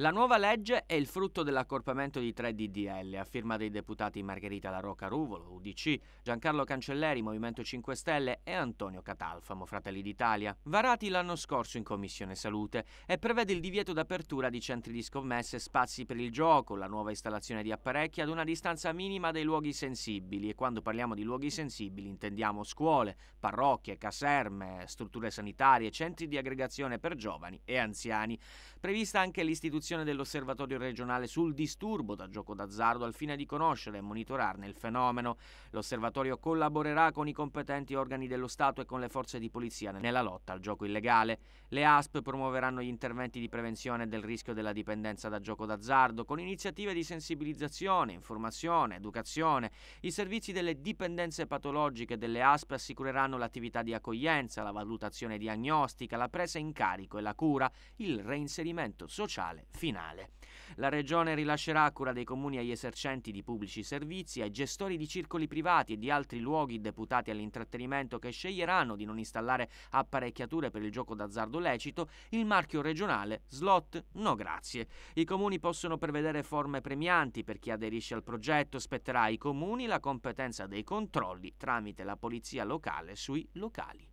La nuova legge è il frutto dell'accorpamento di tre DDL a firma dei deputati Margherita La Rocca Ruvolo, UDC, Giancarlo Cancelleri, Movimento 5 Stelle e Antonio Catalfamo, Fratelli d'Italia, varati l'anno scorso in Commissione Salute e prevede il divieto d'apertura di centri di scommesse, e spazi per il gioco, la nuova installazione di apparecchi ad una distanza minima dai luoghi sensibili e quando parliamo di luoghi sensibili intendiamo scuole, parrocchie, caserme, strutture sanitarie, centri di aggregazione per giovani e anziani. Prevista anche l'istituzione posizione dell'Osservatorio regionale sul disturbo da gioco d'azzardo al fine di conoscere e monitorarne il fenomeno. L'Osservatorio collaborerà con i competenti organi dello Stato e con le forze di polizia nella lotta al gioco illegale. Le ASP promuoveranno gli interventi di prevenzione del rischio della dipendenza da gioco d'azzardo con iniziative di sensibilizzazione, informazione, educazione. I servizi delle dipendenze patologiche delle ASP assicureranno l'attività di accoglienza, la valutazione diagnostica, la presa in carico e la cura, il reinserimento sociale finale. La Regione rilascerà a cura dei comuni agli esercenti di pubblici servizi, ai gestori di circoli privati e di altri luoghi deputati all'intrattenimento che sceglieranno di non installare apparecchiature per il gioco d'azzardo lecito il marchio regionale Slot No Grazie. I comuni possono prevedere forme premianti per chi aderisce al progetto, spetterà ai comuni la competenza dei controlli tramite la polizia locale sui locali.